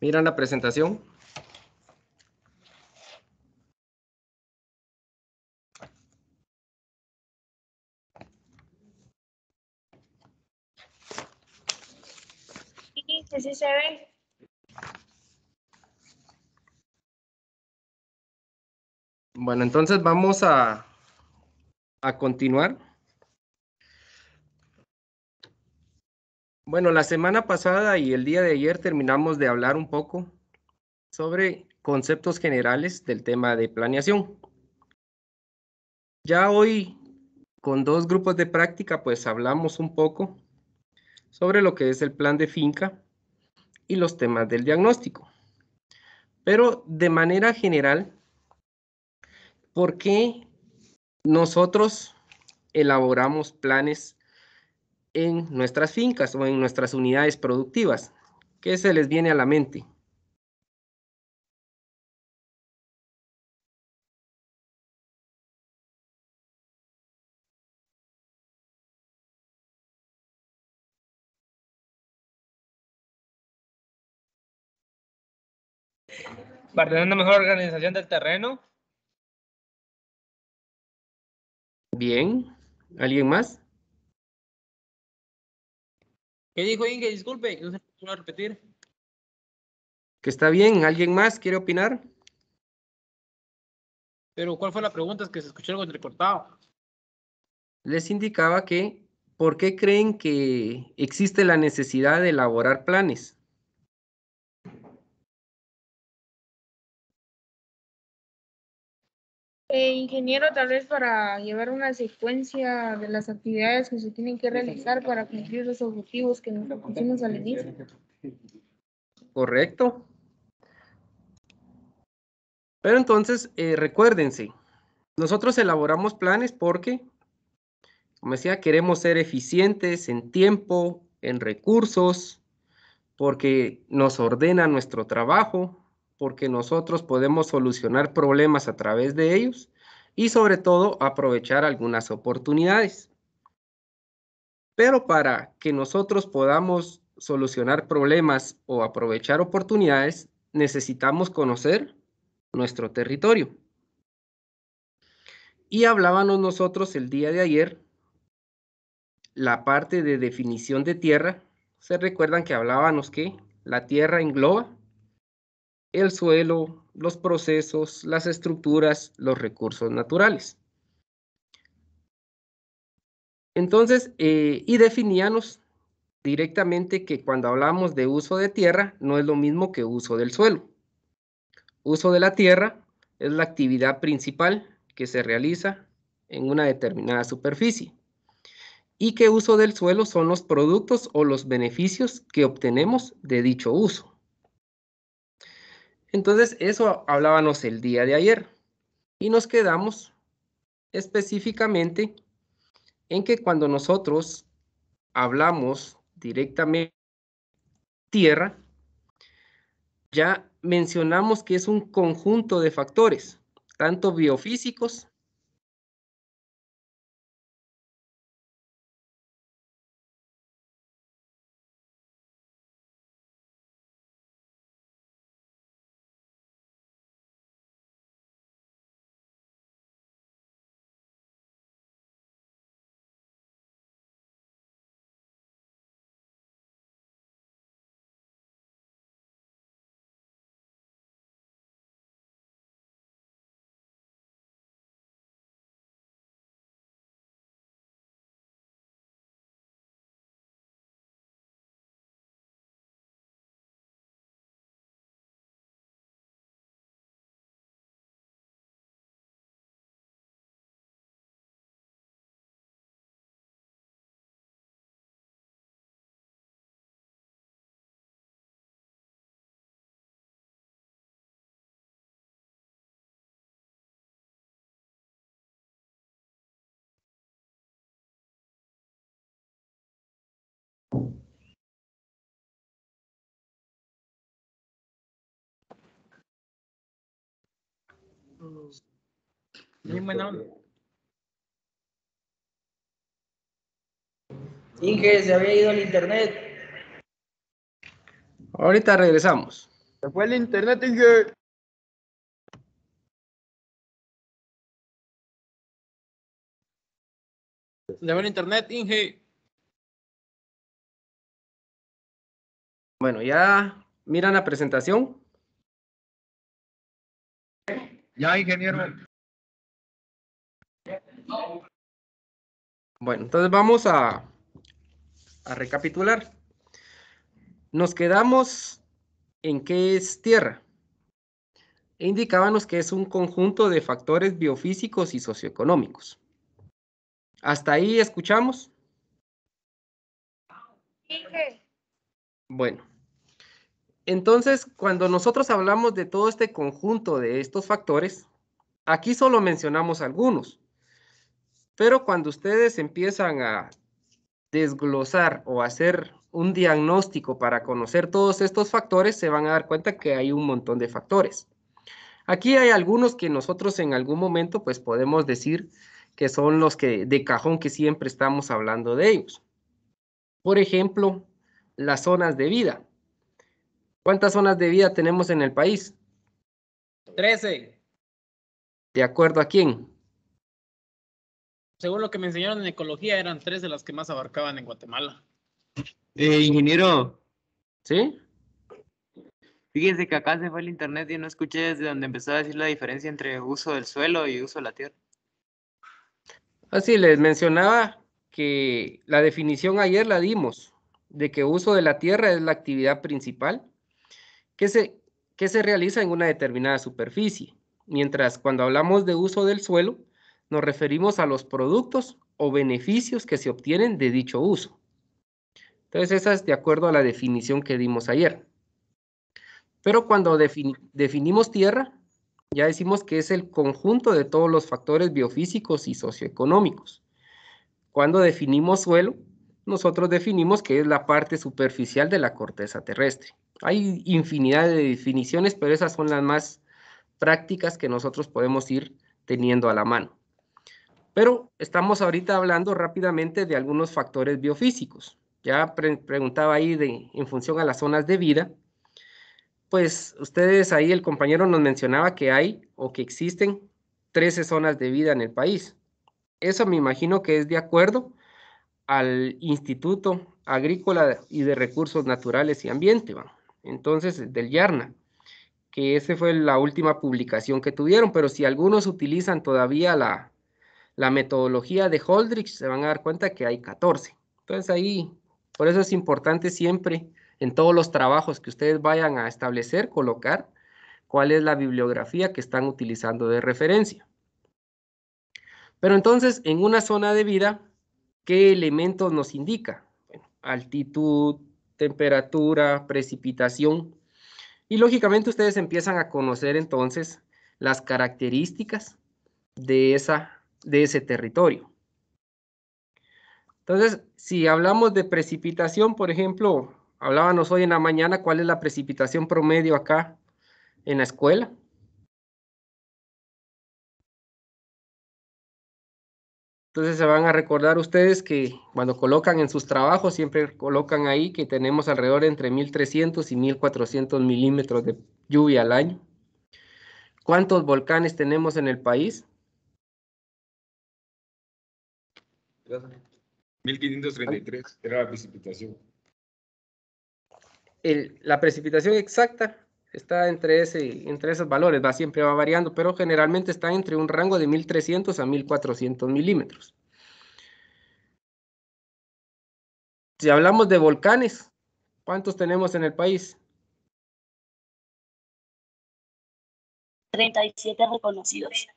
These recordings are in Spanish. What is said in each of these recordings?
Miran la presentación. Sí, sí se ve. Bueno, entonces vamos a continuar. Bueno, la semana pasada y el día de ayer terminamos de hablar un poco sobre conceptos generales del tema de planeación. Ya hoy, con dos grupos de práctica, pues hablamos un poco sobre lo que es el plan de finca y los temas del diagnóstico. Pero de manera general, ¿por qué nosotros elaboramos planes en nuestras fincas o en nuestras unidades productivas. ¿Qué se les viene a la mente? Para una mejor organización del terreno. Bien. ¿Alguien más? ¿Qué dijo Inge? Disculpe, no se puedo repetir. Que está bien. ¿Alguien más quiere opinar? Pero, ¿cuál fue la pregunta? Es que se escuchó algo entrecortado. Les indicaba que, ¿por qué creen que existe la necesidad de elaborar planes? ingeniero, tal vez para llevar una secuencia de las actividades que se tienen que realizar para cumplir los objetivos que nos pusimos al inicio. Correcto. Pero entonces, eh, recuérdense, nosotros elaboramos planes porque, como decía, queremos ser eficientes en tiempo, en recursos, porque nos ordena nuestro trabajo, porque nosotros podemos solucionar problemas a través de ellos y sobre todo aprovechar algunas oportunidades. Pero para que nosotros podamos solucionar problemas o aprovechar oportunidades, necesitamos conocer nuestro territorio. Y hablábamos nosotros el día de ayer la parte de definición de tierra. Se recuerdan que hablábamos que la tierra engloba el suelo, los procesos, las estructuras, los recursos naturales. Entonces, eh, y definíamos directamente que cuando hablamos de uso de tierra, no es lo mismo que uso del suelo. Uso de la tierra es la actividad principal que se realiza en una determinada superficie y que uso del suelo son los productos o los beneficios que obtenemos de dicho uso. Entonces, eso hablábamos el día de ayer. Y nos quedamos específicamente en que cuando nosotros hablamos directamente tierra, ya mencionamos que es un conjunto de factores, tanto biofísicos Inge, se había ido al internet. Ahorita regresamos. Se fue el internet, Inge. Se fue el internet, Inge. Bueno, ya miran la presentación. Ya, ingeniero. Bueno, entonces vamos a, a recapitular. Nos quedamos en qué es tierra. E indicábamos que es un conjunto de factores biofísicos y socioeconómicos. Hasta ahí escuchamos. Bueno, entonces, cuando nosotros hablamos de todo este conjunto de estos factores, aquí solo mencionamos algunos, pero cuando ustedes empiezan a desglosar o hacer un diagnóstico para conocer todos estos factores, se van a dar cuenta que hay un montón de factores. Aquí hay algunos que nosotros en algún momento pues podemos decir que son los que de cajón que siempre estamos hablando de ellos. Por ejemplo, las zonas de vida. ¿Cuántas zonas de vida tenemos en el país? Trece. ¿De acuerdo a quién? Según lo que me enseñaron en ecología, eran tres de las que más abarcaban en Guatemala. Eh, ingeniero. ¿Sí? Fíjense que acá se fue el internet y no escuché desde donde empezó a decir la diferencia entre uso del suelo y uso de la tierra. Ah, sí, les mencionaba que la definición ayer la dimos, de que uso de la tierra es la actividad principal que se, que se realiza en una determinada superficie, mientras cuando hablamos de uso del suelo, nos referimos a los productos o beneficios que se obtienen de dicho uso. Entonces, esa es de acuerdo a la definición que dimos ayer. Pero cuando definimos tierra, ya decimos que es el conjunto de todos los factores biofísicos y socioeconómicos. Cuando definimos suelo, nosotros definimos que es la parte superficial de la corteza terrestre. Hay infinidad de definiciones, pero esas son las más prácticas que nosotros podemos ir teniendo a la mano. Pero estamos ahorita hablando rápidamente de algunos factores biofísicos. Ya preguntaba ahí de, en función a las zonas de vida. Pues ustedes ahí, el compañero nos mencionaba que hay o que existen 13 zonas de vida en el país. Eso me imagino que es de acuerdo al Instituto Agrícola y de Recursos Naturales y Ambiente. vamos entonces eh, del Yarna, que esa fue la última publicación que tuvieron, pero si algunos utilizan todavía la, metodología de Holdrich, se van a dar cuenta que hay 14. Entonces ahí, por eso es importante siempre en todos los trabajos que ustedes vayan a establecer, colocar cuál es la bibliografía que están utilizando de referencia. Pero entonces, en una zona de vida, ¿qué elementos nos indica? altitud, temperatura, precipitación. Y lógicamente ustedes empiezan a conocer entonces las características de, esa, de ese territorio. Entonces, si hablamos de precipitación, por ejemplo, hablábamos hoy en la mañana cuál es la precipitación promedio acá en la escuela, Entonces se van a recordar ustedes que cuando colocan en sus trabajos, siempre colocan ahí que tenemos alrededor de entre 1300 y 1400 milímetros de lluvia al año. ¿Cuántos volcanes tenemos en el país? 1533 era la precipitación. la precipitación exacta está entre, ese, entre esos valores, va, siempre va variando, pero generalmente está entre un rango de 1300 a 1400 milímetros. Si hablamos de volcanes, ¿cuántos tenemos en el país? 37 reconocidos.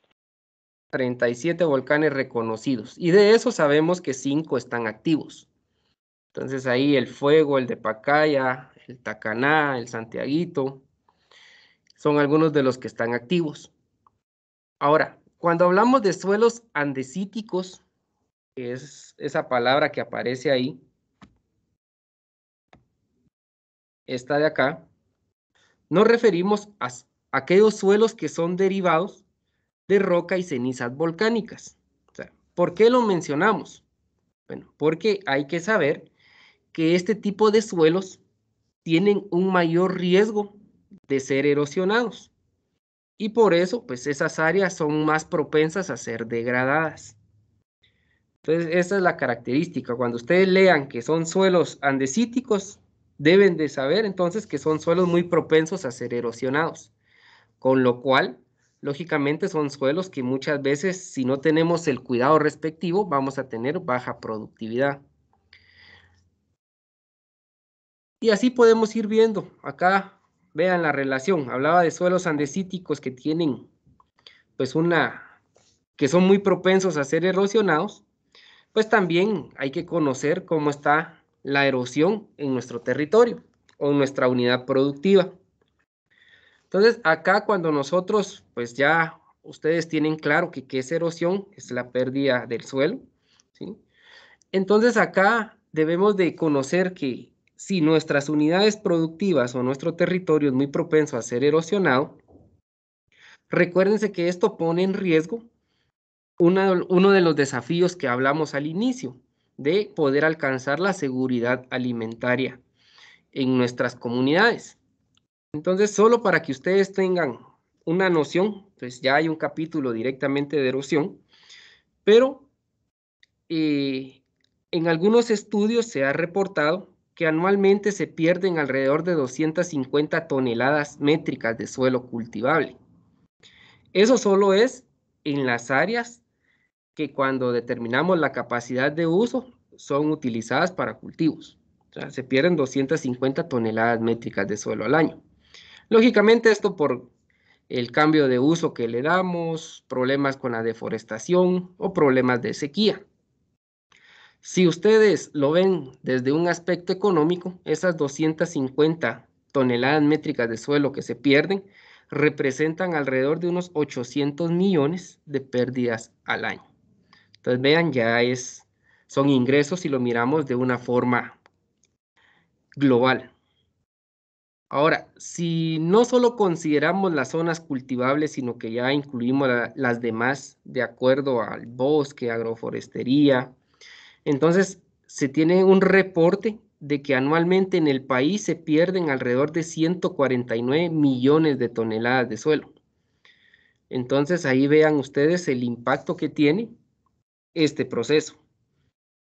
37 volcanes reconocidos. Y de esos sabemos que 5 están activos. Entonces ahí el Fuego, el de Pacaya, el Tacaná, el Santiaguito, son algunos de los que están activos. Ahora, cuando hablamos de suelos andesíticos, que es esa palabra que aparece ahí, esta de acá, nos referimos a aquellos suelos que son derivados de roca y cenizas volcánicas. ¿Por qué lo mencionamos? Bueno, porque hay que saber que este tipo de suelos tienen un mayor riesgo de ser erosionados. Y por eso, pues esas áreas son más propensas a ser degradadas. Entonces, esa es la característica. Cuando ustedes lean que son suelos andesíticos, deben de saber entonces que son suelos muy propensos a ser erosionados. Con lo cual, lógicamente son suelos que muchas veces, si no tenemos el cuidado respectivo, vamos a tener baja productividad. Y así podemos ir viendo acá vean la relación. Hablaba de suelos andesíticos que tienen, pues una, que son muy propensos a ser erosionados, pues también hay que conocer cómo está la erosión en nuestro territorio o en nuestra unidad productiva. Entonces, acá cuando nosotros, pues ya ustedes tienen claro que qué es erosión, es la pérdida del suelo, ¿sí? Entonces acá debemos de conocer que si nuestras unidades productivas o nuestro territorio es muy propenso a ser erosionado, recuérdense que esto pone en riesgo uno de los desafíos que hablamos al inicio, de poder alcanzar la seguridad alimentaria en nuestras comunidades. Entonces, solo para que ustedes tengan una noción, pues ya hay un capítulo directamente de erosión, pero eh, en algunos estudios se ha reportado que anualmente se pierden alrededor de 250 toneladas métricas de suelo cultivable. Eso solo es en las áreas que cuando determinamos la capacidad de uso son utilizadas para cultivos. O sea, se pierden 250 toneladas métricas de suelo al año. Lógicamente esto por el cambio de uso que le damos, problemas con la deforestación o problemas de sequía. Si ustedes lo ven desde un aspecto económico, esas 250 toneladas métricas de suelo que se pierden representan alrededor de unos 800 millones de pérdidas al año. Entonces vean, ya es, son ingresos si lo miramos de una forma global. Ahora, si no solo consideramos las zonas cultivables, sino que ya incluimos las demás de acuerdo al bosque, agroforestería, entonces, se tiene un reporte de que anualmente en el país se pierden alrededor de 149 millones de toneladas de suelo. Entonces ahí vean ustedes el impacto que tiene este proceso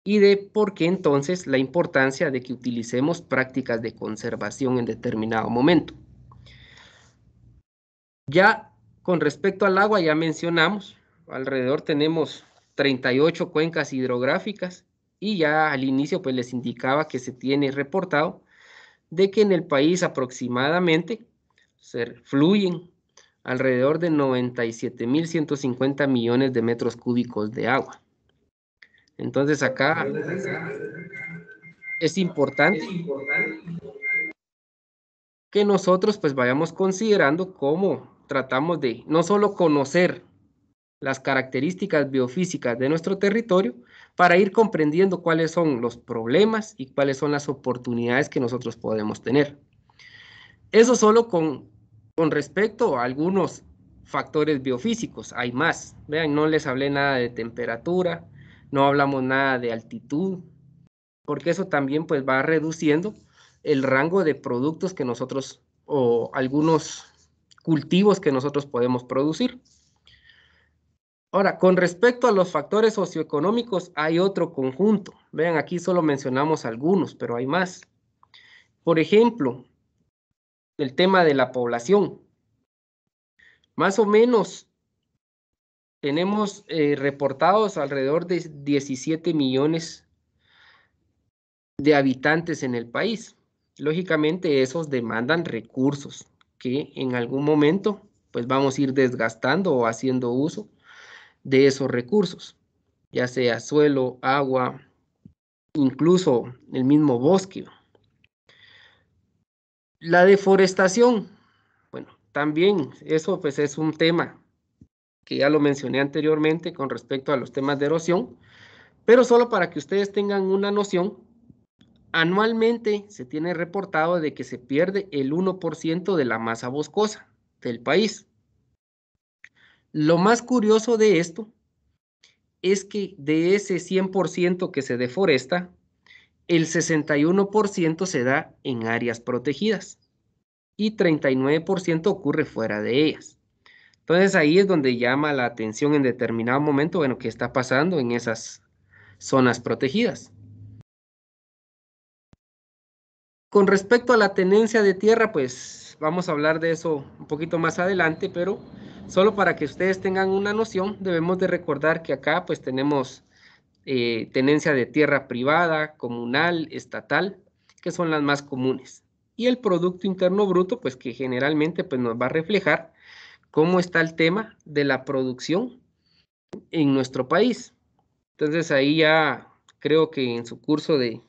y de por qué entonces la importancia de que utilicemos prácticas de conservación en determinado momento. Ya con respecto al agua ya mencionamos, alrededor tenemos 38 cuencas hidrográficas y ya al inicio pues les indicaba que se tiene reportado de que en el país aproximadamente fluyen alrededor de 97.150 millones de metros cúbicos de agua. Entonces acá es importante que nosotros pues vayamos considerando cómo tratamos de no solo conocer las características biofísicas de nuestro territorio para ir comprendiendo cuáles son los problemas y cuáles son las oportunidades que nosotros podemos tener. Eso solo con, con respecto a algunos factores biofísicos, hay más. Vean, no les hablé nada de temperatura, no hablamos nada de altitud, porque eso también pues va reduciendo el rango de productos que nosotros o algunos cultivos que nosotros podemos producir. Ahora, con respecto a los factores socioeconómicos, hay otro conjunto. Vean, aquí solo mencionamos algunos, pero hay más. Por ejemplo, el tema de la población. Más o menos tenemos eh, reportados alrededor de 17 millones de habitantes en el país. Lógicamente esos demandan recursos que en algún momento pues vamos a ir desgastando o haciendo uso de esos recursos, ya sea suelo, agua, incluso el mismo bosque. La deforestación, bueno, también eso pues es un tema que ya lo mencioné anteriormente con respecto a los temas de erosión, pero solo para que ustedes tengan una noción, anualmente se tiene reportado de que se pierde el 1% de la masa boscosa del país. Lo más curioso de esto es que de ese 100% que se deforesta, el 61% se da en áreas protegidas y 39% ocurre fuera de ellas. Entonces ahí es donde llama la atención en determinado momento, bueno, qué está pasando en esas zonas protegidas. Con respecto a la tenencia de tierra, pues vamos a hablar de eso un poquito más adelante, pero Solo para que ustedes tengan una noción, debemos de recordar que acá pues tenemos eh, tenencia de tierra privada, comunal, estatal, que son las más comunes. Y el Producto Interno Bruto, pues que generalmente pues, nos va a reflejar cómo está el tema de la producción en nuestro país. Entonces ahí ya creo que en su curso de,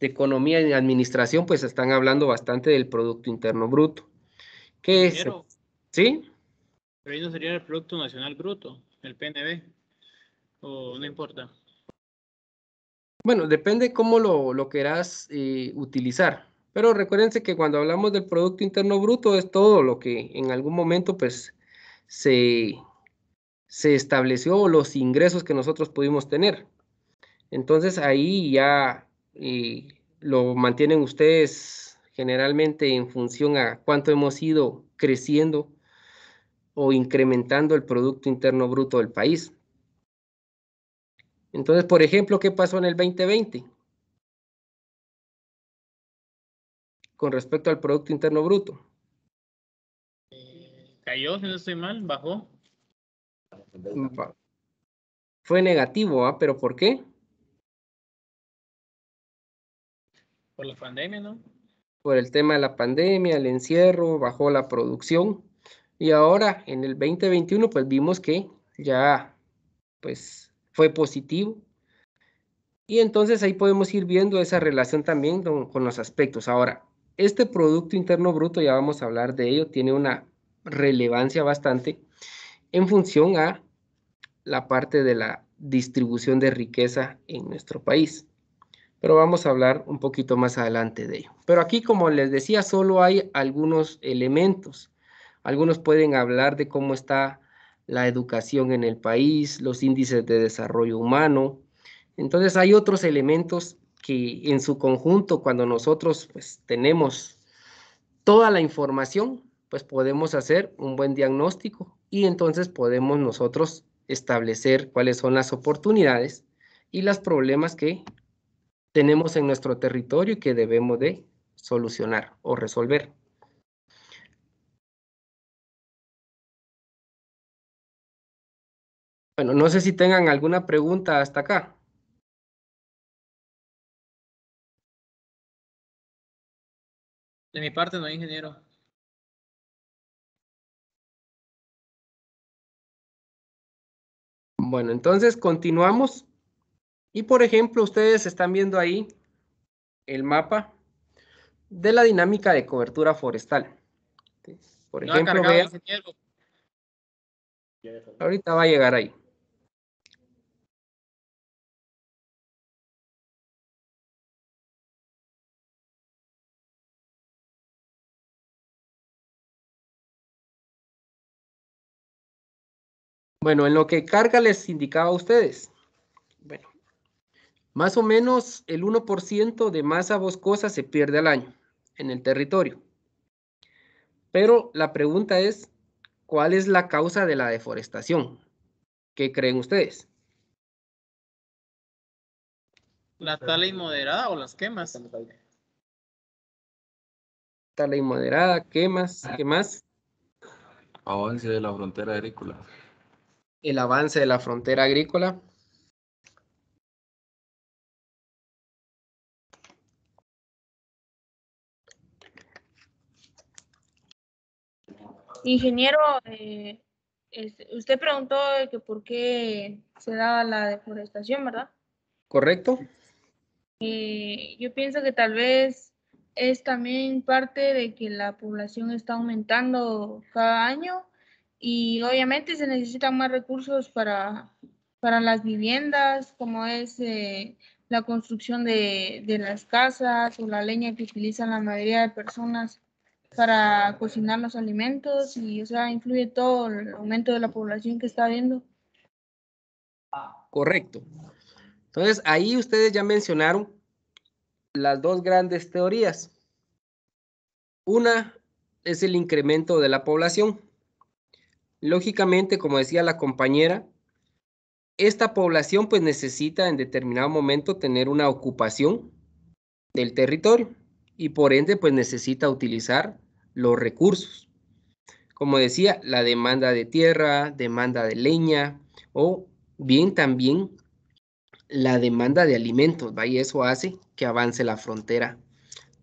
economía y administración pues están hablando bastante del Producto Interno Bruto. ¿Qué es? ¿Sí? Pero eso sería el Producto Nacional Bruto, el PNB, o no importa. Bueno, depende cómo lo, lo querás eh, utilizar. Pero recuérdense que cuando hablamos del Producto Interno Bruto es todo lo que en algún momento pues se, se estableció los ingresos que nosotros pudimos tener. Entonces ahí ya eh, lo mantienen ustedes generalmente en función a cuánto hemos ido creciendo o incrementando el Producto Interno Bruto del país. Entonces, por ejemplo, ¿qué pasó en el 2020? Con respecto al Producto Interno Bruto. cayó, si no estoy mal, bajó. Fue negativo, ¿ah? ¿Pero por qué? Por la pandemia, ¿no? Por el tema de la pandemia, el encierro, bajó la producción. Y ahora en el 2021 pues vimos que ya pues fue positivo. Y entonces ahí podemos ir viendo esa relación también con, con los aspectos. Ahora, este Producto Interno Bruto, ya vamos a hablar de ello, tiene una relevancia bastante en función a la parte de la distribución de riqueza en nuestro país. Pero vamos a hablar un poquito más adelante de ello. Pero aquí, como les decía, solo hay algunos elementos. Algunos pueden hablar de cómo está la educación en el país, los índices de desarrollo humano. Entonces hay otros elementos que en su conjunto, cuando nosotros pues, tenemos toda la información, pues podemos hacer un buen diagnóstico y entonces podemos nosotros establecer cuáles son las oportunidades y los problemas que tenemos en nuestro territorio y que debemos de solucionar o resolver. Bueno, no sé si tengan alguna pregunta hasta acá. De mi parte no, ingeniero. Bueno, entonces continuamos. Y por ejemplo, ustedes están viendo ahí el mapa de la dinámica de cobertura forestal. Por ejemplo, ahorita va a llegar ahí. Bueno, en lo que carga les indicaba a ustedes. Bueno, más o menos el 1% de masa boscosa se pierde al año en el territorio. Pero la pregunta es, ¿cuál es la causa de la deforestación? ¿Qué creen ustedes? ¿La tala inmoderada o las quemas? Tala inmoderada, quemas, ¿qué más? Avance de la frontera agrícola el avance de la frontera agrícola. Ingeniero, eh, usted preguntó que por qué se daba la deforestación, ¿verdad? Correcto. Eh, yo pienso que tal vez es también parte de que la población está aumentando cada año y obviamente se necesitan más recursos para, para las viviendas, como es eh, la construcción de, de, las casas o la leña que utilizan la mayoría de personas para cocinar los alimentos y, o sea, influye todo el aumento de la población que está viendo. Correcto. Entonces, ahí ustedes ya mencionaron las dos grandes teorías. Una es el incremento de la población, Lógicamente, como decía la compañera, esta población pues necesita en determinado momento tener una ocupación del territorio y por ende pues necesita utilizar los recursos. Como decía, la demanda de tierra, demanda de leña o bien también la demanda de alimentos, ¿va? y eso hace que avance la frontera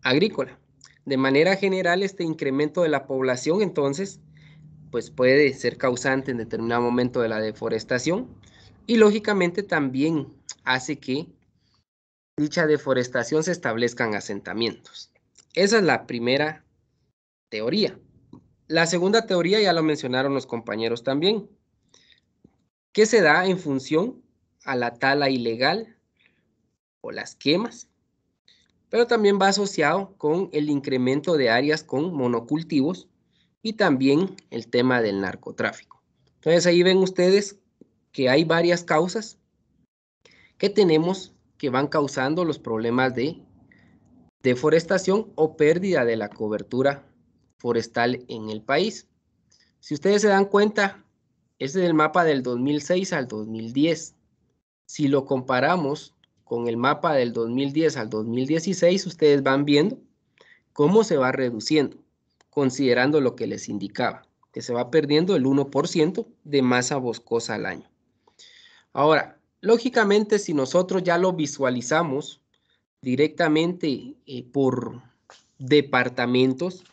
agrícola. De manera general, este incremento de la población entonces pues puede ser causante en determinado momento de la deforestación y lógicamente también hace que dicha deforestación se establezcan asentamientos. Esa es la primera teoría. La segunda teoría ya lo mencionaron los compañeros también, que se da en función a la tala ilegal o las quemas, pero también va asociado con el incremento de áreas con monocultivos y también el tema del narcotráfico. Entonces ahí ven ustedes que hay varias causas que tenemos que van causando los problemas de deforestación o pérdida de la cobertura forestal en el país. Si ustedes se dan cuenta, este es el mapa del 2006 al 2010. Si lo comparamos con el mapa del 2010 al 2016, ustedes van viendo cómo se va reduciendo considerando lo que les indicaba, que se va perdiendo el 1% de masa boscosa al año. Ahora, lógicamente, si nosotros ya lo visualizamos directamente eh, por departamentos,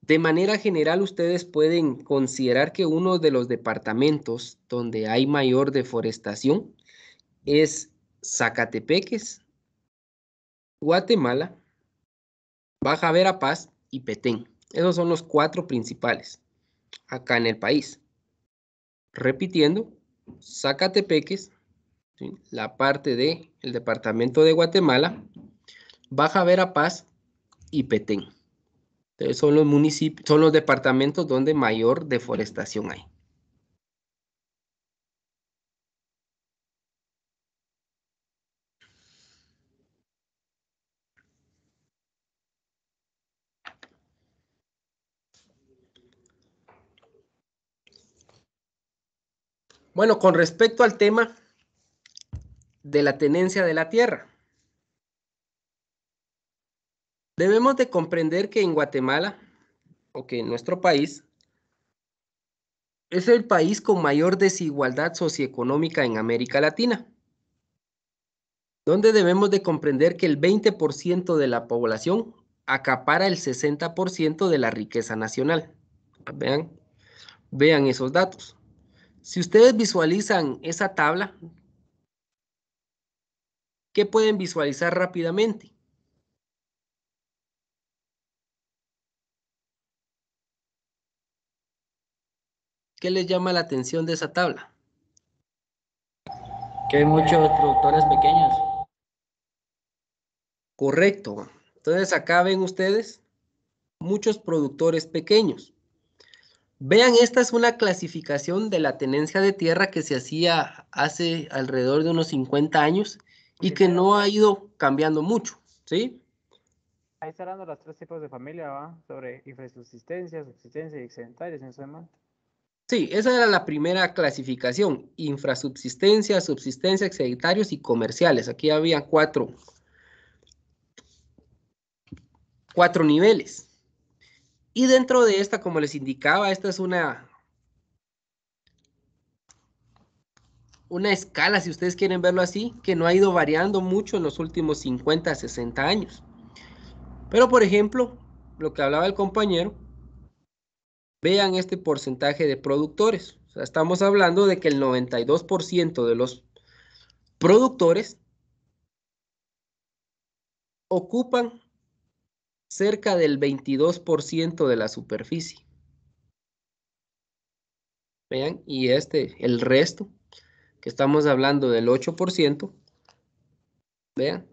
de manera general ustedes pueden considerar que uno de los departamentos donde hay mayor deforestación es Zacatepeques, Guatemala, Baja Verapaz y Petén. Esos son los cuatro principales acá en el país. Repitiendo, Zacatepeques, la parte del el departamento de Guatemala, Baja Verapaz y Petén. Entonces son los municipios, son los departamentos donde mayor deforestación hay. Bueno, con respecto al tema de la tenencia de la tierra, debemos de comprender que en Guatemala, o que en nuestro país, es el país con mayor desigualdad socioeconómica en América Latina, donde debemos de comprender que el 20% de la población acapara el 60% de la riqueza nacional. Vean, vean esos datos. Si ustedes visualizan esa tabla, ¿qué pueden visualizar rápidamente? ¿Qué les llama la atención de esa tabla? Que hay muchos productores pequeños. Correcto. Entonces acá ven ustedes muchos productores pequeños. Vean, esta es una clasificación de la tenencia de tierra que se hacía hace alrededor de unos 50 años y que no ha ido cambiando mucho, ¿sí? Ahí están los tres tipos de familia, ¿va? Sobre infrasubsistencia, subsistencia y excedentarios, ¿en su Sí, esa era la primera clasificación, infrasubsistencia, subsistencia, excedentarios y comerciales. Aquí había cuatro, cuatro niveles. Y dentro de esta, como les indicaba, esta es una, una escala, si ustedes quieren verlo así, que no ha ido variando mucho en los últimos 50, 60 años. Pero, por ejemplo, lo que hablaba el compañero, vean este porcentaje de productores. O sea, estamos hablando de que el 92% de los productores ocupan cerca del 22% de la superficie. Vean, y este, el resto, que estamos hablando del 8%, vean,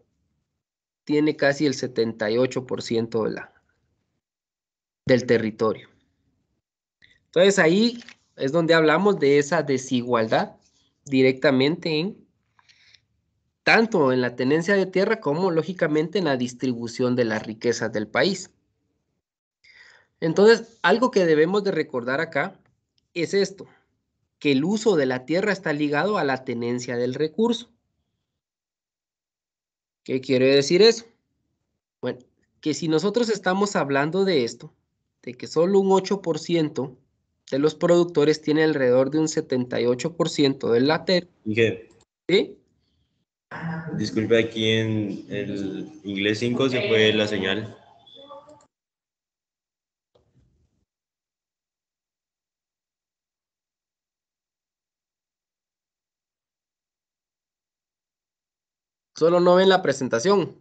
tiene casi el 78% del territorio. Entonces ahí es donde hablamos de esa desigualdad directamente en tanto en la tenencia de tierra como lógicamente en la distribución de las riquezas del país. Entonces, algo que debemos de recordar acá es esto, que el uso de la tierra está ligado a la tenencia del recurso. ¿Qué quiere decir eso? Bueno, que si nosotros estamos hablando de esto, de que solo un 8% de los productores tiene alrededor de un 78% del tierra ¿sí? Disculpe, aquí en el inglés 5 se fue la señal. Solo no ven la presentación.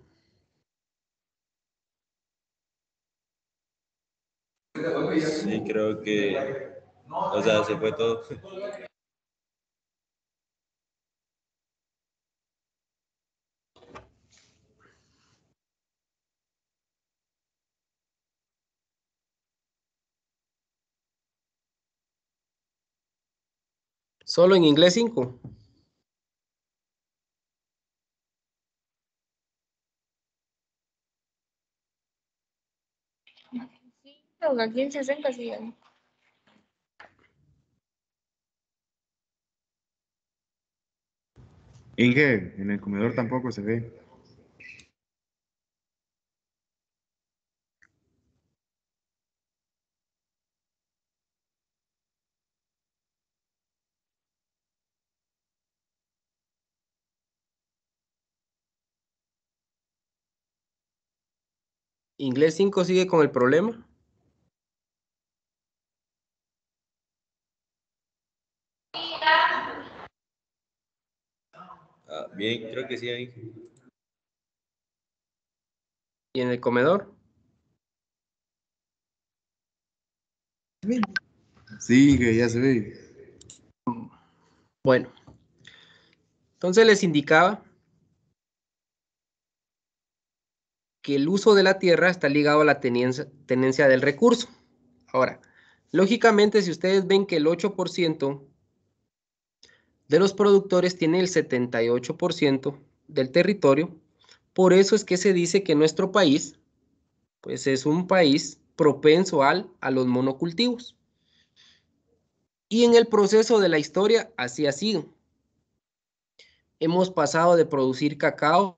Sí, creo que... O sea, se fue todo. Solo en inglés 5. aquí en 60 siguen. Inge, en el comedor tampoco se ve. ¿Inglés 5 sigue con el problema? Ah, bien, creo que sí ahí. ¿Y en el comedor? Sí, ya se ve. Bueno, entonces les indicaba que el uso de la tierra está ligado a la tenencia, del recurso. Ahora, lógicamente, si ustedes ven que el 8% de los productores tiene el 78% del territorio, por eso es que se dice que nuestro país, pues es un país propenso a los monocultivos. Y en el proceso de la historia, así ha sido. Hemos pasado de producir cacao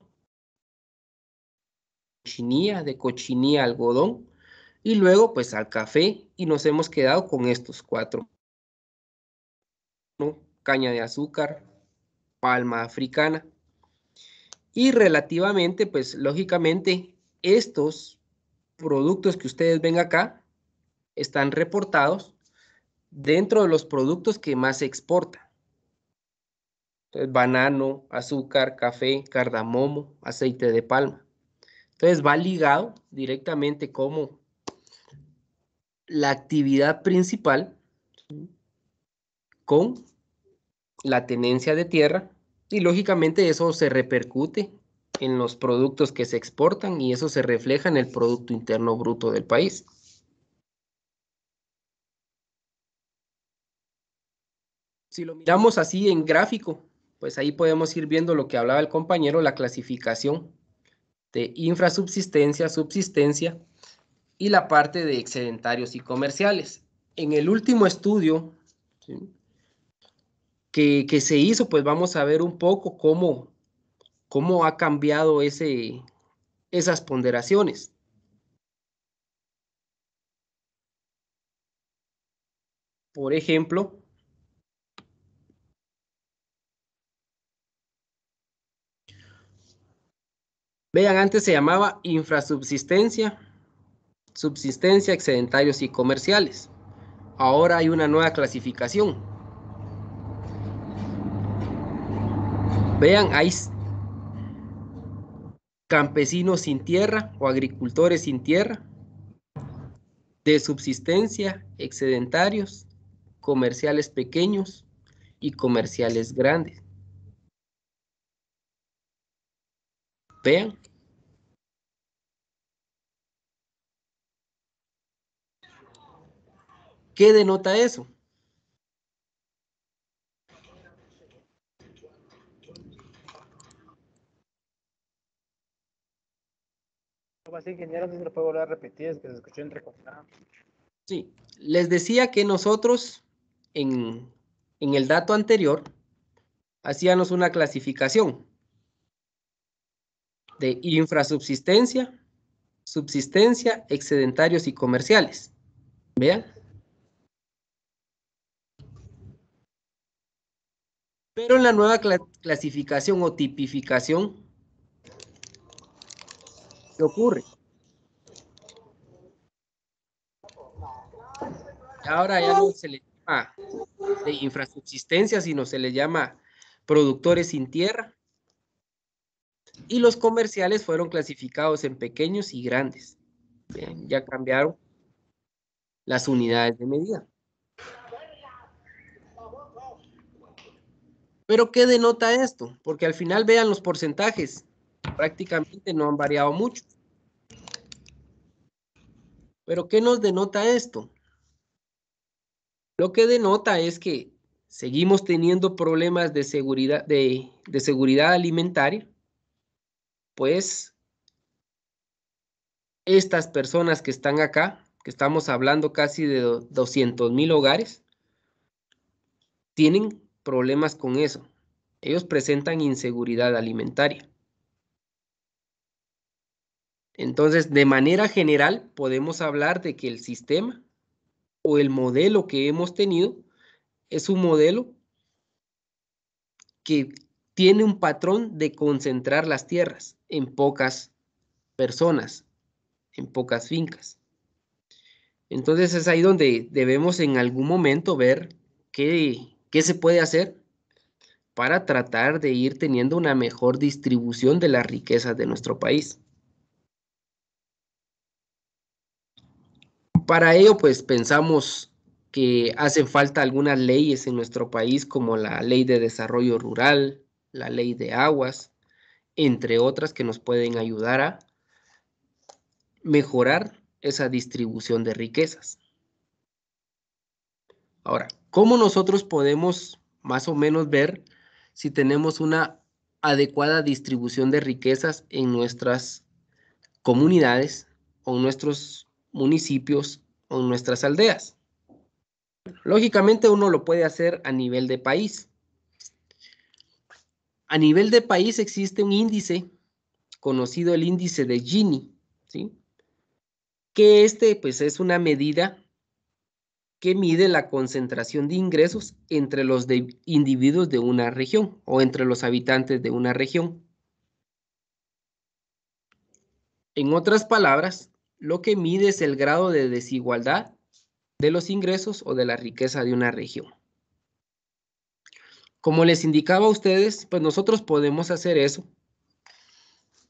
cochinilla, de cochinilla algodón, y luego pues al café, y nos hemos quedado con estos cuatro. Caña de azúcar, palma africana. Y relativamente, pues lógicamente, estos productos que ustedes ven acá están reportados dentro de los productos que más se exportan. Entonces, banano, azúcar, café, cardamomo, aceite de palma. Entonces va ligado directamente como la actividad principal con la tenencia de tierra y lógicamente eso se repercute en los productos que se exportan y eso se refleja en el Producto Interno Bruto del país. Si lo miramos así en gráfico, pues ahí podemos ir viendo lo que hablaba el compañero, la clasificación de infrasubsistencia, subsistencia y la parte de excedentarios y comerciales. En el último estudio que, que, se hizo, pues vamos a ver un poco cómo, cómo ha cambiado ese, esas ponderaciones. Por ejemplo, Vean, antes se llamaba infrasubsistencia, subsistencia, excedentarios y comerciales. Ahora hay una nueva clasificación. Vean, hay campesinos sin tierra o agricultores sin tierra, de subsistencia, excedentarios, comerciales pequeños y comerciales grandes. Vean. ¿Qué denota eso? Pues así, ingeniero, no se lo puedo volver a repetir, es que se escuchó entrecortada. Sí, les decía que nosotros en, en el dato anterior hacíamos una clasificación de infrasubsistencia, subsistencia, excedentarios y comerciales. Vean. Pero en la nueva clasificación o tipificación, ¿qué ocurre? Ahora ya no se le llama de infrasubsistencia, sino se le llama productores sin tierra, y los comerciales fueron clasificados en pequeños y grandes. ya cambiaron las unidades de medida. Pero ¿qué denota esto? Porque al final vean los porcentajes, prácticamente no han variado mucho. Pero ¿qué nos denota esto? Lo que denota es que seguimos teniendo problemas de seguridad, de seguridad alimentaria, pues estas personas que están acá, que estamos hablando casi de 200 mil hogares, tienen problemas con eso. Ellos presentan inseguridad alimentaria. Entonces, de manera general, podemos hablar de que el sistema o el modelo que hemos tenido es un modelo que tiene un patrón de concentrar las tierras en pocas personas, en pocas fincas. Entonces es ahí donde debemos en algún momento ver qué, qué se puede hacer para tratar de ir teniendo una mejor distribución de las riquezas de nuestro país. Para ello, pues pensamos que hacen falta algunas leyes en nuestro país, como la ley de desarrollo rural, la ley de aguas, entre otras que nos pueden ayudar a mejorar esa distribución de riquezas. Ahora, ¿cómo nosotros podemos más o menos ver si tenemos una adecuada distribución de riquezas en nuestras comunidades o en nuestros municipios o en nuestras aldeas? Lógicamente uno lo puede hacer a nivel de país, a nivel de país existe un índice, conocido el índice de Gini, ¿sí? que este pues es una medida que mide la concentración de ingresos entre los individuos de una región o entre los habitantes de una región. En otras palabras, lo que mide es el grado de desigualdad de los ingresos o de la riqueza de una región. Como les indicaba a ustedes, pues nosotros podemos hacer eso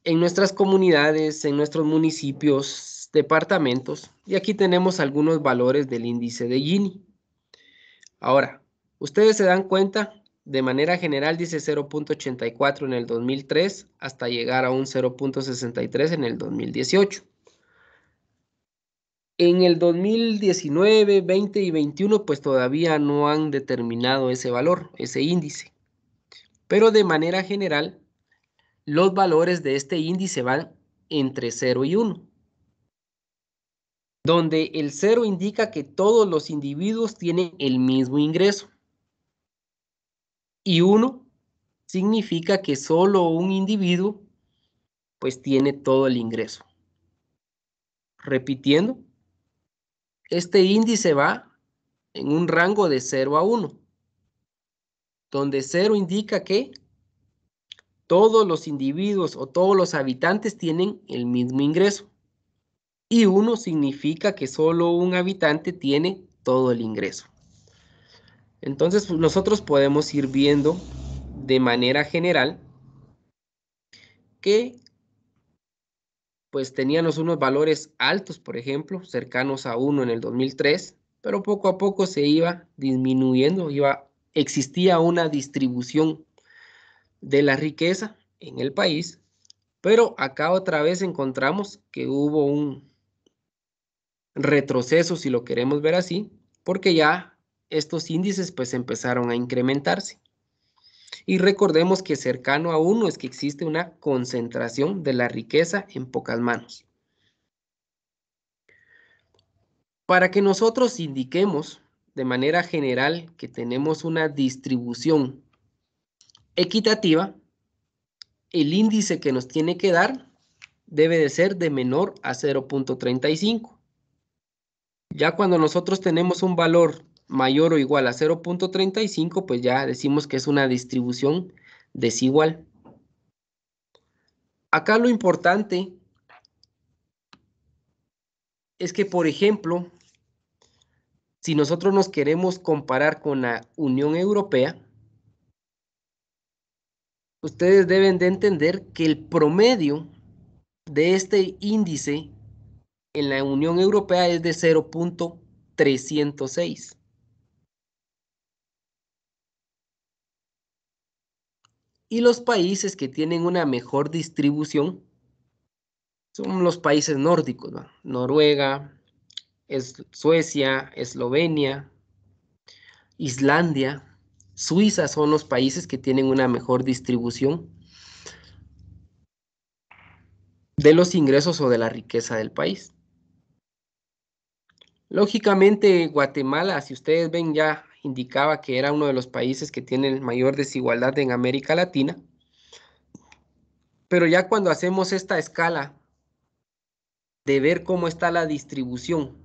en nuestras comunidades, en nuestros municipios, departamentos, y aquí tenemos algunos valores del índice de Gini. Ahora, ustedes se dan cuenta, de manera general dice 0.84 en el 2003 hasta llegar a un 0.63 en el 2018. En el 2019, 20 y 21, pues todavía no han determinado ese valor, ese índice. Pero de manera general, los valores de este índice van entre 0 y 1, donde el 0 indica que todos los individuos tienen el mismo ingreso y 1 significa que solo un individuo pues tiene todo el ingreso. Repitiendo, este índice va en un rango de 0 a 1, donde 0 indica que todos los individuos o todos los habitantes tienen el mismo ingreso. Y 1 significa que solo un habitante tiene todo el ingreso. Entonces pues, nosotros podemos ir viendo de manera general que pues teníamos unos valores altos, por ejemplo, cercanos a uno en el 2003, pero poco a poco se iba disminuyendo, iba, existía una distribución de la riqueza en el país, pero acá otra vez encontramos que hubo un retroceso, si lo queremos ver así, porque ya estos índices pues empezaron a incrementarse. Y recordemos que cercano a uno es que existe una concentración de la riqueza en pocas manos. Para que nosotros indiquemos de manera general que tenemos una distribución equitativa, el índice que nos tiene que dar debe de ser de menor a 0.35. Ya cuando nosotros tenemos un valor mayor o igual a 0.35, pues ya decimos que es una distribución desigual. Acá lo importante es que, por ejemplo, si nosotros nos queremos comparar con la Unión Europea, ustedes deben de entender que el promedio de este índice en la Unión Europea es de 0.306. Y los países que tienen una mejor distribución son los países nórdicos, Noruega, es Suecia, Eslovenia, Islandia, Suiza son los países que tienen una mejor distribución de los ingresos o de la riqueza del país. Lógicamente, Guatemala, si ustedes ven ya indicaba que era uno de los países que tienen mayor desigualdad en América Latina. Pero ya cuando hacemos esta escala de ver cómo está la distribución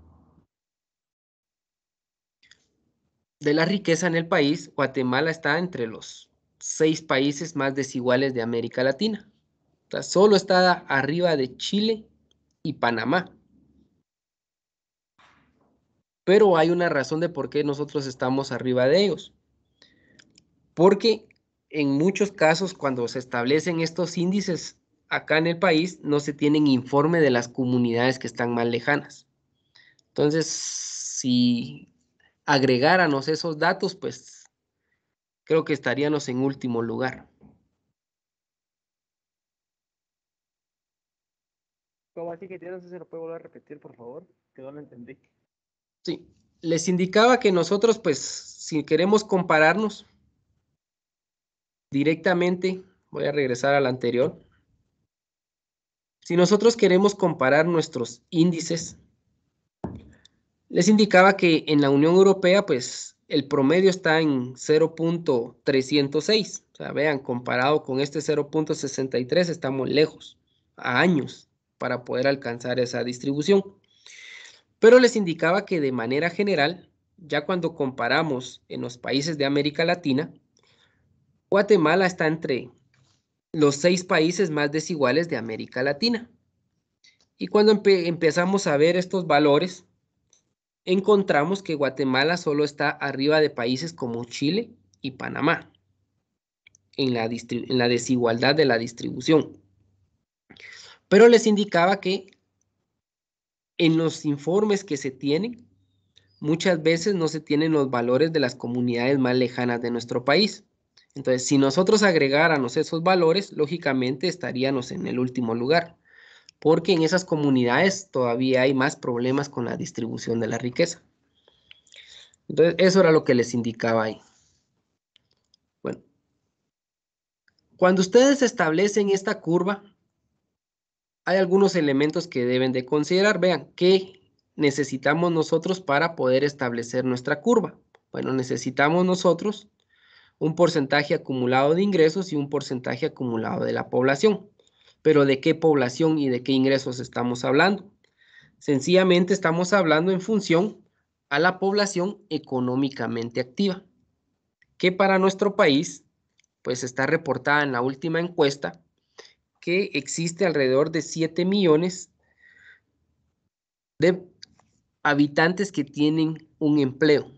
de la riqueza en el país, Guatemala está entre los seis países más desiguales de América Latina. solo está arriba de Chile y Panamá pero hay una razón de por qué nosotros estamos arriba de ellos. Porque en muchos casos cuando se establecen estos índices acá en el país, no se tienen informe de las comunidades que están más lejanas. Entonces, si agregáramos esos datos, pues creo que estaríamos en último lugar. como así que tienes? ¿Se lo puedo volver a repetir, por favor? Que no lo entendí. Sí, les indicaba que nosotros, pues, si queremos compararnos directamente, voy a regresar al anterior. Si nosotros queremos comparar nuestros índices, les indicaba que en la Unión Europea, pues, el promedio está en 0.306. O sea, vean, comparado con este 0.63 estamos lejos, a años, para poder alcanzar esa distribución pero les indicaba que de manera general, ya cuando comparamos en los países de América Latina, Guatemala está entre los seis países más desiguales de América Latina. Y cuando empezamos a ver estos valores, encontramos que Guatemala solo está arriba de países como Chile y Panamá en la desigualdad de la distribución. Pero les indicaba que en los informes que se tienen, muchas veces no se tienen los valores de las comunidades más lejanas de nuestro país. Entonces, si nosotros agregáramos esos valores, lógicamente estaríamos en el último lugar, porque en esas comunidades todavía hay más problemas con la distribución de la riqueza. Entonces, eso era lo que les indicaba ahí. Bueno, cuando ustedes establecen esta curva, hay algunos elementos que deben de considerar. Vean, ¿qué necesitamos nosotros para poder establecer nuestra curva? Bueno, necesitamos nosotros un porcentaje acumulado de ingresos y un porcentaje acumulado de la población. Pero ¿de qué población y de qué ingresos estamos hablando? Sencillamente estamos hablando en función a la población económicamente activa, que para nuestro país, pues está reportada en la última encuesta que existe alrededor de 7 millones de habitantes que tienen un empleo.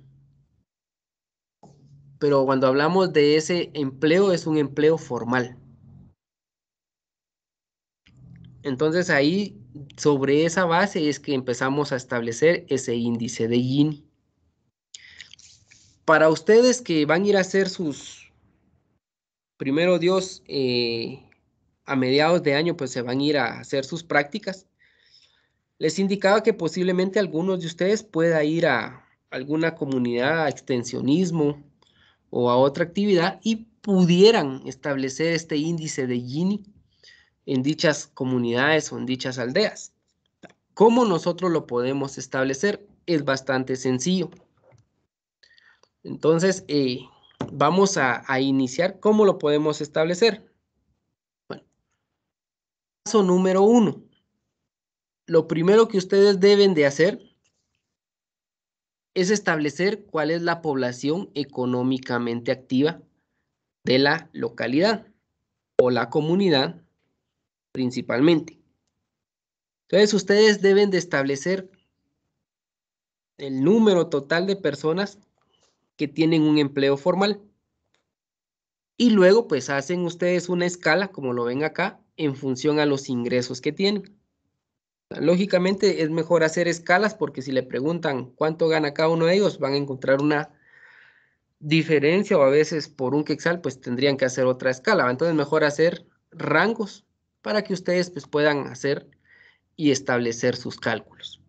Pero cuando hablamos de ese empleo, es un empleo formal. Entonces ahí, sobre esa base es que empezamos a establecer ese índice de Gini. Para ustedes que van a ir a hacer sus, primero Dios, eh, a mediados de año pues se van a ir a hacer sus prácticas, les indicaba que posiblemente algunos de ustedes pueda ir a alguna comunidad, a extensionismo o a otra actividad y pudieran establecer este índice de Gini en dichas comunidades o en dichas aldeas. ¿Cómo nosotros lo podemos establecer? Es bastante sencillo. Entonces, eh, vamos a iniciar. ¿Cómo lo podemos establecer? Paso número uno. Lo primero que ustedes deben de hacer es establecer cuál es la población económicamente activa de la localidad o la comunidad principalmente. Entonces ustedes deben de establecer el número total de personas que tienen un empleo formal. Y luego pues hacen ustedes una escala, como lo ven acá, en función a los ingresos que tienen. Lógicamente es mejor hacer escalas porque si le preguntan cuánto gana cada uno de ellos, van a encontrar una diferencia o a veces por un quexal pues tendrían que hacer otra escala. Entonces mejor hacer rangos para que ustedes pues puedan hacer y establecer sus cálculos.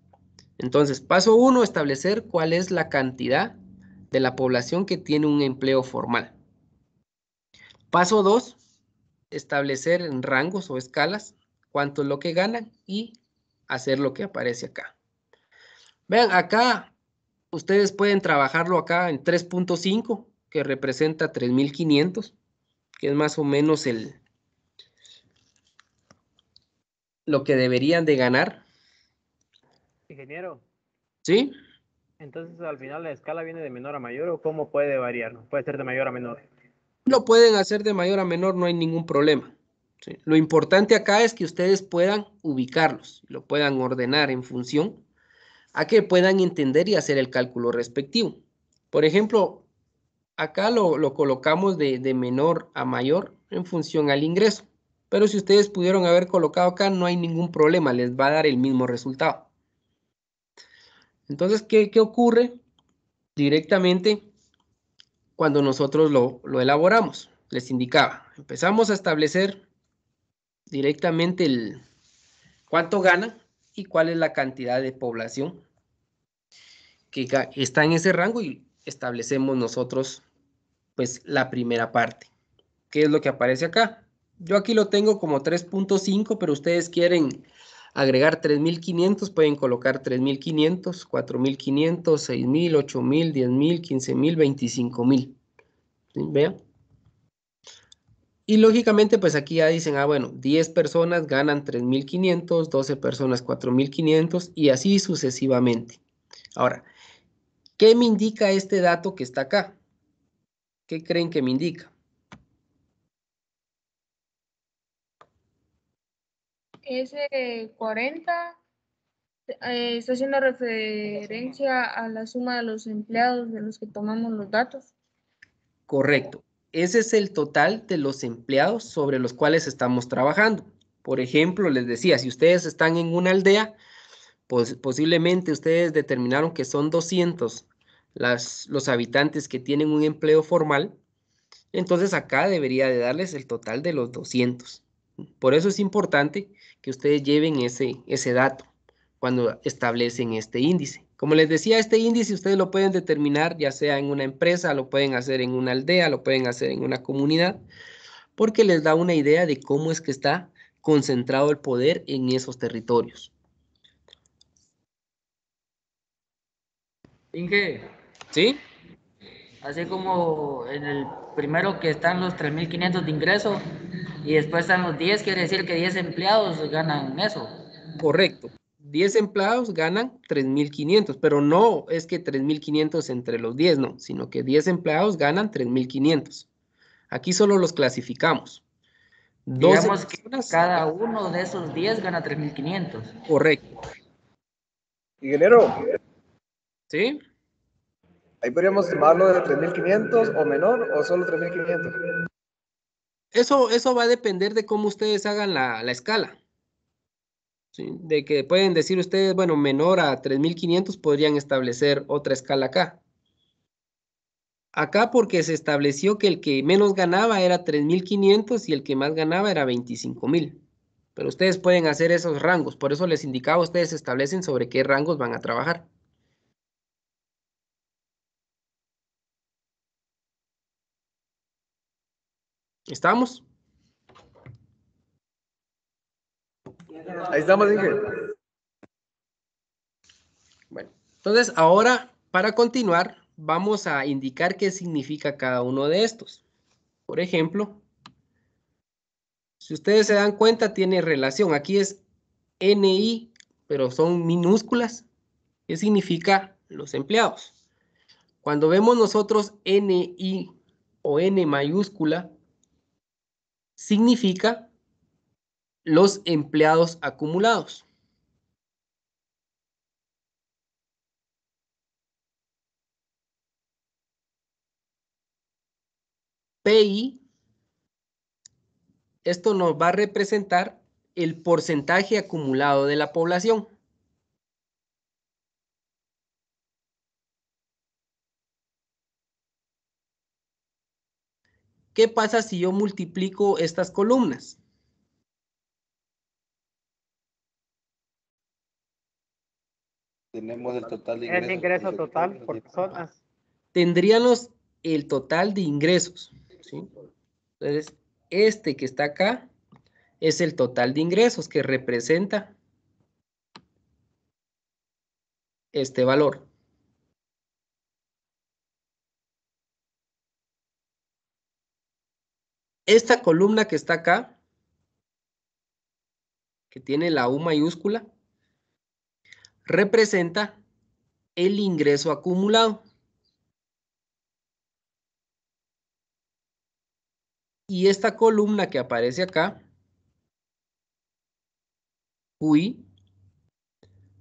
Entonces, paso uno, establecer cuál es la cantidad de la población que tiene un empleo formal. Paso dos, establecer en rangos o escalas cuánto es lo que ganan y hacer lo que aparece acá. Vean, acá ustedes pueden trabajarlo acá en 3.5, que representa 3.500, que es más o menos el, lo que deberían de ganar. Ingeniero. ¿Sí? Entonces, al final, ¿la escala viene de menor a mayor o cómo puede variar? ¿Puede ser de mayor a menor? Lo pueden hacer de mayor a menor, no hay ningún problema. Lo importante acá es que ustedes puedan ubicarlos, lo puedan ordenar en función a que puedan entender y hacer el cálculo respectivo. Por ejemplo, acá lo, lo colocamos de, menor a mayor en función al ingreso. Pero si ustedes pudieron haber colocado acá, no hay ningún problema, les va a dar el mismo resultado. Entonces, ¿qué, qué ocurre? Directamente cuando nosotros lo, elaboramos. Les indicaba, empezamos a establecer directamente el cuánto gana y cuál es la cantidad de población que está en ese rango y establecemos nosotros pues la primera parte. ¿Qué es lo que aparece acá? Yo aquí lo tengo como 3.5, pero ustedes quieren agregar 3.500, pueden colocar 3.500, 4.500, 6.000, 8.000, 10.000, 15.000, 25.000. Vean. Y lógicamente, pues aquí ya dicen, ah, bueno, 10 personas ganan 3.500, 12 personas 4.500 y así sucesivamente. Ahora, ¿qué me indica este dato que está acá? ¿Qué creen que me indica? ¿Ese eh, 40 está haciendo referencia a la suma de los empleados de los que tomamos los datos. Correcto. Ese es el total de los empleados sobre los cuales estamos trabajando. Por ejemplo, les decía, si ustedes están en una aldea, pues posiblemente ustedes determinaron que son 200 las, los habitantes que tienen un empleo formal, entonces acá debería de darles el total de los 200. Por eso es importante que ustedes lleven ese, ese dato cuando establecen este índice. Como les decía, este índice ustedes lo pueden determinar ya sea en una empresa, lo pueden hacer en una aldea, lo pueden hacer en una comunidad, porque les da una idea de cómo es que está concentrado el poder en esos territorios. Inge. ¿Sí? Así como en el primero que están los 3.500 de ingreso, y después están los 10, quiere decir que 10 empleados ganan eso. Correcto. 10 empleados ganan 3.500, pero no es que 3.500 entre los 10, no, sino que 10 empleados ganan 3.500. Aquí solo los clasificamos. Digamos que cada uno de esos 10 gana 3.500. Correcto. ¿Y dinero? ¿Sí? Ahí podríamos tomarlo de 3.500 o menor o solo 3.500 eso, eso va a depender de cómo ustedes hagan la, escala. De que pueden decir ustedes, bueno, menor a 3500 podrían establecer otra escala acá. Acá porque se estableció que el que menos ganaba era 3500 y el que más ganaba era 25000. Pero ustedes pueden hacer esos rangos, por eso les indicaba, ustedes establecen sobre qué rangos van a trabajar. ¿Estamos? Ahí estamos, Inge. Bueno, entonces ahora para continuar vamos a indicar qué significa cada uno de estos. Por ejemplo, si ustedes se dan cuenta tiene relación. Aquí es NI, pero son minúsculas. ¿Qué significa los empleados? Cuando vemos nosotros NI o N mayúscula, significa los empleados acumulados. PI, esto nos va a representar el porcentaje acumulado de la población. ¿Qué pasa si yo multiplico estas columnas? Tenemos el total de ingresos. El ingreso total por personas. Tendríamos el total de ingresos. Entonces, este que está acá es el total de ingresos que representa este valor. esta columna que está acá, que tiene la U mayúscula, representa el ingreso acumulado. Y esta columna que aparece acá, UI,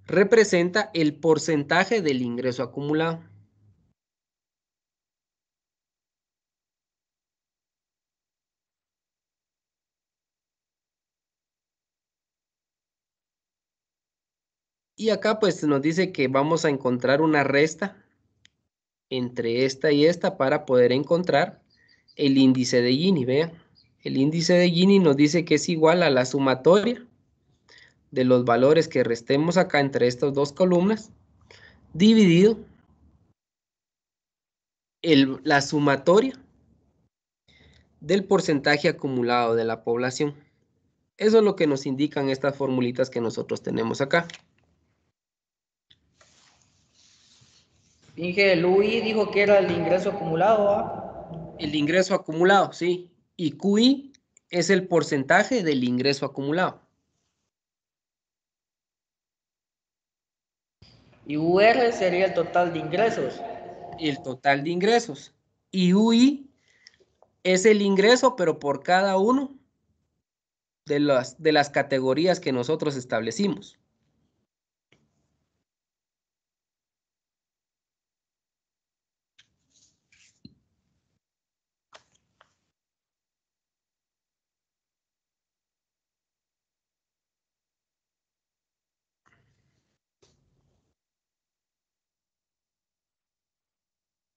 representa el porcentaje del ingreso acumulado. Y acá pues nos dice que vamos a encontrar una resta entre esta y esta para poder encontrar el índice de Gini, vean. El índice de Gini nos dice que es igual a la sumatoria de los valores que restemos acá entre estas dos columnas, dividido la sumatoria del porcentaje acumulado de la población. Eso es lo que nos indican estas formulitas que nosotros tenemos acá. Dije, el UI dijo que era el ingreso acumulado, ¿ah? El ingreso acumulado, sí. Y QI es el porcentaje del ingreso acumulado. Y UR sería el total de ingresos. Y El total de ingresos. Y UI es el ingreso, pero por cada uno de las, de las categorías que nosotros establecimos.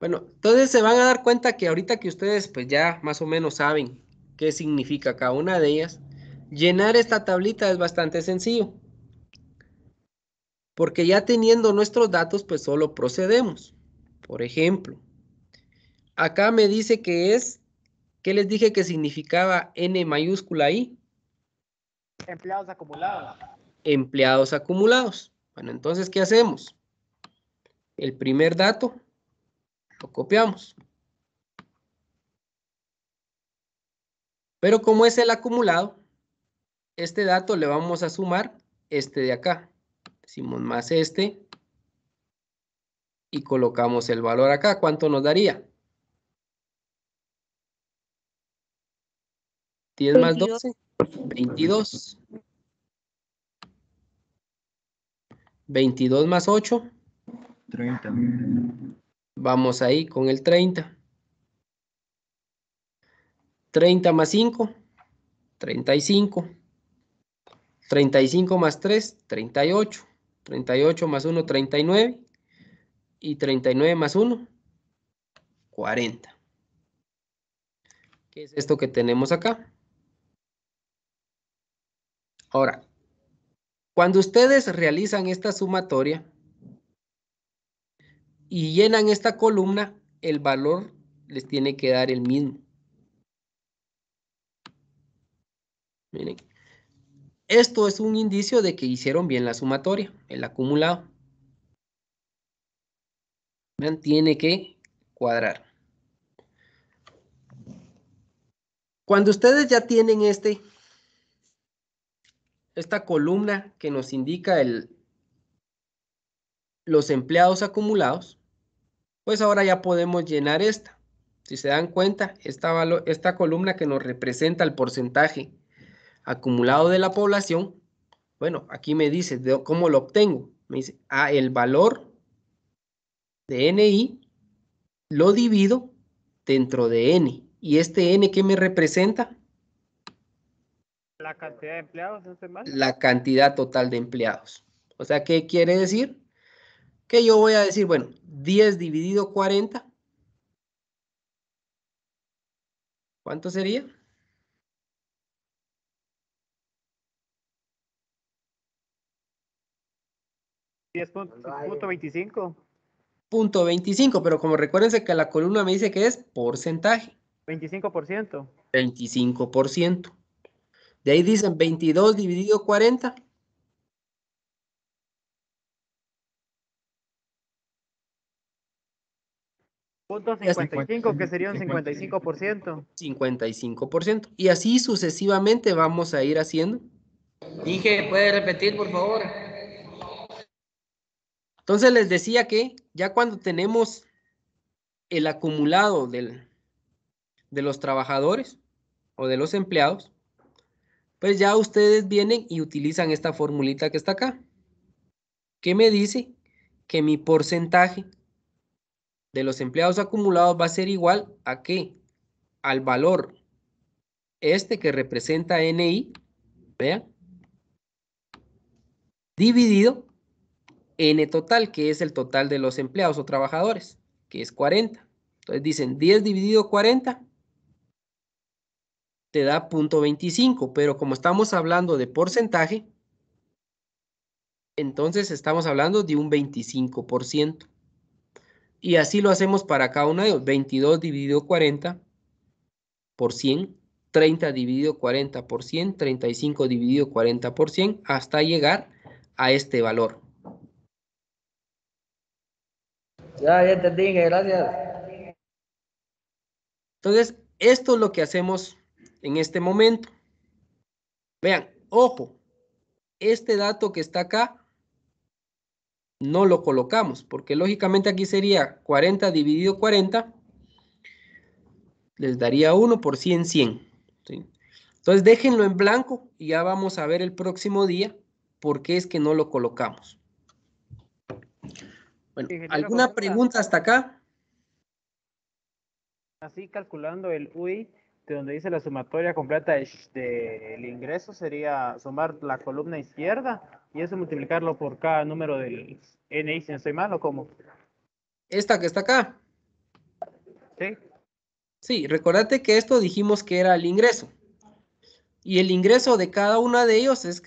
Bueno, entonces se van a dar cuenta que ahorita que ustedes pues ya más o menos saben qué significa cada una de ellas, llenar esta tablita es bastante sencillo. Porque ya teniendo nuestros datos, pues solo procedemos. Por ejemplo, acá me dice que es, ¿qué les dije que significaba N mayúscula I? Empleados acumulados. Empleados acumulados. Bueno, entonces, ¿qué hacemos? El primer dato lo copiamos. Pero como es el acumulado, este dato le vamos a sumar este de acá. Decimos más este y colocamos el valor acá. ¿Cuánto nos daría? 10 más 12, 22. 22 más 8. 30. Vamos ahí con el 30. 30 más 5, 35. 35 más 3, 38. 38 más 1, 39. Y 39 más 1, 40. ¿Qué es esto que tenemos acá? Ahora, cuando ustedes realizan esta sumatoria, y llenan esta columna, el valor les tiene que dar el mismo. Miren, esto es un indicio de que hicieron bien la sumatoria, el acumulado. mantiene Tiene que cuadrar. Cuando ustedes ya tienen este, esta columna que nos indica los empleados acumulados, pues ahora ya podemos llenar esta. Si se dan cuenta, esta, columna que nos representa el porcentaje acumulado de la población, bueno, aquí me dice cómo lo obtengo. Me dice, ah, el valor de NI lo divido dentro de N. ¿Y este N qué me representa? La cantidad de empleados, ¿no La cantidad total de empleados. O sea, ¿qué quiere decir? que yo voy a decir, bueno, 10 dividido 40, ¿cuánto sería? 10.25 25. pero como recuérdense que la columna me dice que es porcentaje. 25%. 25%. De ahí dicen 22 dividido 40. 55, que sería un 55%. 55%. Y así sucesivamente vamos a ir haciendo. Dije, ¿puede repetir, por favor? Entonces les decía que ya cuando tenemos el acumulado del, de los trabajadores o de los empleados, pues ya ustedes vienen y utilizan esta formulita que está acá, que me dice que mi porcentaje de los empleados acumulados va a ser igual a qué? Al valor este que representa NI, vean, dividido N total, que es el total de los empleados o trabajadores, que es 40. Entonces dicen 10 dividido 40 te da .25, pero como estamos hablando de porcentaje, entonces estamos hablando de un 25%. Y así lo hacemos para cada uno de ellos. 22 dividido 40 por 100, 30 dividido 40 por 100, 35 dividido 40 por 100, hasta llegar a este valor. Ya, ya entendí, gracias. Entonces, esto es lo que hacemos en este momento. Vean, ojo, este dato que está acá no lo colocamos, porque lógicamente aquí sería 40 dividido 40, les daría 1 por 100, 100. Entonces déjenlo en blanco y ya vamos a ver el próximo día por qué es que no lo colocamos. Bueno, ¿alguna pregunta hasta acá? Así calculando el UI, de donde dice la sumatoria completa del ingreso sería sumar la columna izquierda y eso multiplicarlo por cada número del n si no estoy mal, ¿o cómo? Esta que está acá. Sí. Sí, recordate que esto dijimos que era el ingreso. Y el ingreso de cada una de ellos es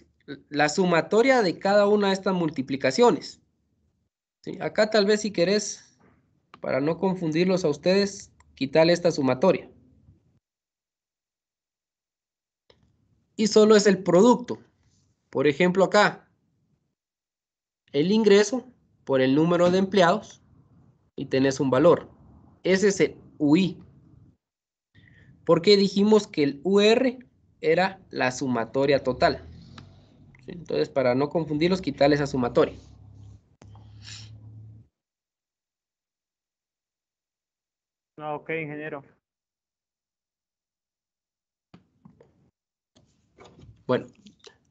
la sumatoria de cada una de estas multiplicaciones. ¿Sí? Acá tal vez si querés, para no confundirlos a ustedes, quitarle esta sumatoria. y solo es el producto. Por ejemplo, acá, el ingreso por el número de empleados y tenés un valor. Ese es el UI. Porque dijimos que el UR era la sumatoria total. Entonces, para no confundirlos, quitarle esa sumatoria. Ah, ok, ingeniero. Bueno,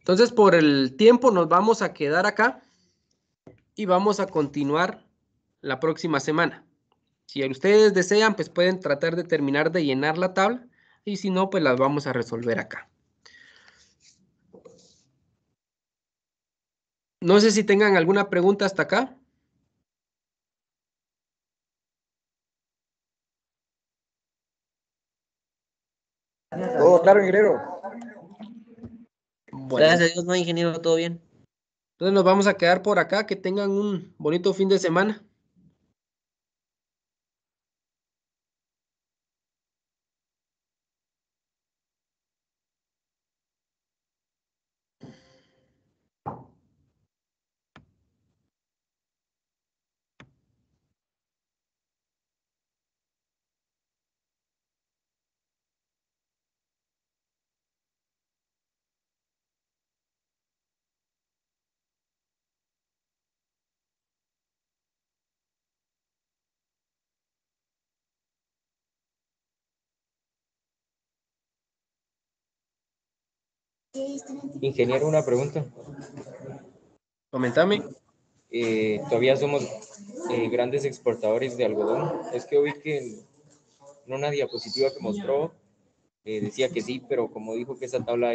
entonces por el tiempo nos vamos a quedar acá y vamos a continuar la próxima semana. Si ustedes desean, pues pueden tratar de terminar de llenar la tabla y si no, pues las vamos a resolver acá. No sé si tengan alguna pregunta hasta acá. Todo oh, claro, Gracias a Dios, no, ingeniero, todo bien. Entonces nos vamos a quedar por acá. Que tengan un bonito fin de semana. Ingeniero, una pregunta. Comentame. Eh, todavía somos eh, grandes exportadores de algodón. Es que vi que en una diapositiva que mostró eh, decía que sí, pero como dijo que esa tabla